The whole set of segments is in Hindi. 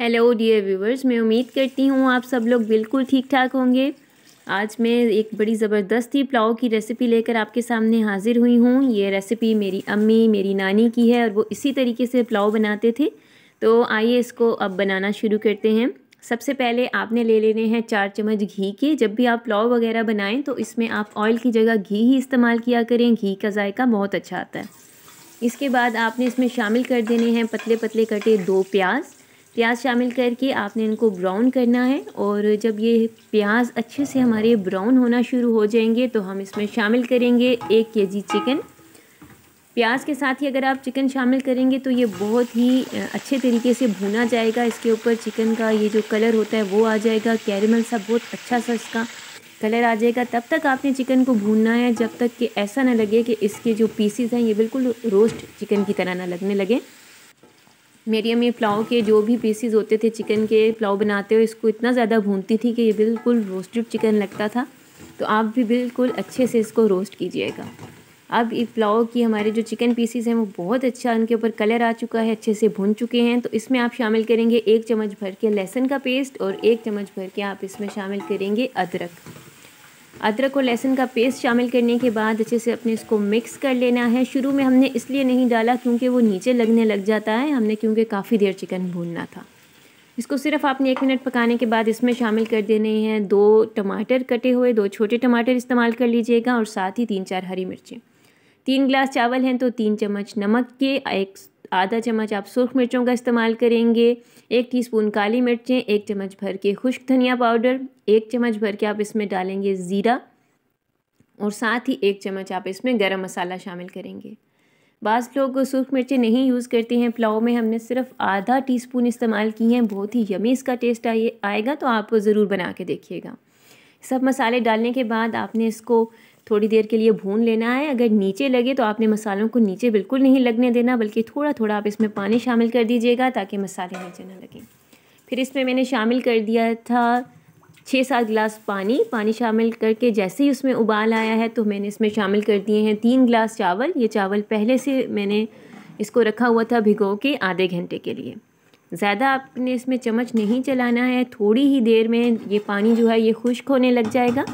हेलो डियर व्यूवर्स मैं उम्मीद करती हूँ आप सब लोग बिल्कुल ठीक ठाक होंगे आज मैं एक बड़ी ज़बरदस्ती पुलाव की रेसिपी लेकर आपके सामने हाज़िर हुई हूँ ये रेसिपी मेरी अम्मी मेरी नानी की है और वो इसी तरीके से पुलाव बनाते थे तो आइए इसको अब बनाना शुरू करते हैं सबसे पहले आपने ले लेने हैं चार चम्मच घी के जब भी आप पुलाव वगैरह बनाएं तो इसमें आप ऑयल की जगह घी ही इस्तेमाल किया करें घी का जायका बहुत अच्छा आता है इसके बाद आपने इसमें शामिल कर देने हैं पतले पतले कटे दो प्याज़ प्याज शामिल करके आपने इनको ब्राउन करना है और जब ये प्याज अच्छे से हमारे ब्राउन होना शुरू हो जाएंगे तो हम इसमें शामिल करेंगे एक के जी चिकन प्याज के साथ ही अगर आप चिकन शामिल करेंगे तो ये बहुत ही अच्छे तरीके से भुना जाएगा इसके ऊपर चिकन का ये जो कलर होता है वो आ जाएगा कैरेमल सा बहुत अच्छा सा इसका कलर आ जाएगा तब तक आपने चिकन को भूनना है जब तक कि ऐसा ना लगे कि इसके जो पीसीज हैं ये बिल्कुल रोस्ट चिकन की तरह ना लगने लगे मेरी अम्मी पुलाव के जो भी पीसीज होते थे चिकन के पुलाव बनाते हुए इसको इतना ज़्यादा भूनती थी कि ये बिल्कुल रोस्टेड चिकन लगता था तो आप भी बिल्कुल अच्छे से इसको रोस्ट कीजिएगा अब ये पुलाव की हमारे जो चिकन पीसीज हैं वो बहुत अच्छा उनके ऊपर कलर आ चुका है अच्छे से भून चुके हैं तो इसमें आप शामिल करेंगे एक चम्मच भर के लहसुन का पेस्ट और एक चम्मच भर के आप इसमें शामिल करेंगे अदरक अदरक और लहसुन का पेस्ट शामिल करने के बाद अच्छे से अपने इसको मिक्स कर लेना है शुरू में हमने इसलिए नहीं डाला क्योंकि वो नीचे लगने लग जाता है हमने क्योंकि काफ़ी देर चिकन भूनना था इसको सिर्फ आपने एक मिनट पकाने के बाद इसमें शामिल कर देने हैं दो टमाटर कटे हुए दो छोटे टमाटर इस्तेमाल कर लीजिएगा और साथ ही तीन चार हरी मिर्चें तीन गिलास चावल हैं तो तीन चम्मच नमक के एक आधा चम्मच आप सूर्ख मिर्चों का इस्तेमाल करेंगे एक टीस्पून काली मिर्चें एक चम्मच भर के खुश्क धनिया पाउडर एक चम्मच भर के आप इसमें डालेंगे ज़ीरा और साथ ही एक चम्मच आप इसमें गरम मसाला शामिल करेंगे बाज़ लोग सूख मिर्चें नहीं यूज़ करते हैं पुलाव में हमने सिर्फ आधा टीस्पून इस्तेमाल की हैं बहुत ही यमी इसका टेस्ट आए आएगा तो आप ज़रूर बना के देखिएगा सब मसाले डालने के बाद आपने इसको थोड़ी देर के लिए भून लेना है अगर नीचे लगे तो आपने मसालों को नीचे बिल्कुल नहीं लगने देना बल्कि थोड़ा थोड़ा आप इसमें पानी शामिल कर दीजिएगा ताकि मसाले नीचे ना लगें फिर इसमें मैंने शामिल कर दिया था छः सात गिलास पानी पानी शामिल करके जैसे ही उसमें उबाल आया है तो मैंने इसमें शामिल कर दिए हैं तीन गिलास चावल ये चावल पहले से मैंने इसको रखा हुआ था भिगो के आधे घंटे के लिए ज़्यादा आपने इसमें चम्मच नहीं चलाना है थोड़ी ही देर में ये पानी जो है ये खुश्क होने लग जाएगा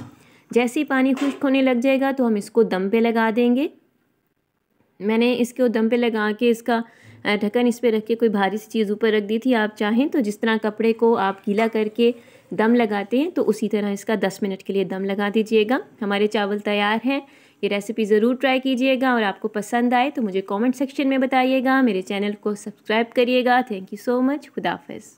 जैसे ही पानी खुश्क होने लग जाएगा तो हम इसको दम पे लगा देंगे मैंने इसको दम पे लगा के इसका ढक्कन इस पर रख के कोई भारी सी चीज़ ऊपर रख दी थी आप चाहें तो जिस तरह कपड़े को आप गीला करके दम लगाते हैं तो उसी तरह इसका दस मिनट के लिए दम लगा दीजिएगा हमारे चावल तैयार हैं ये रेसिपी ज़रूर ट्राई कीजिएगा और आपको पसंद आए तो मुझे कमेंट सेक्शन में बताइएगा मेरे चैनल को सब्सक्राइब करिएगा थैंक यू सो मच खुदाफ़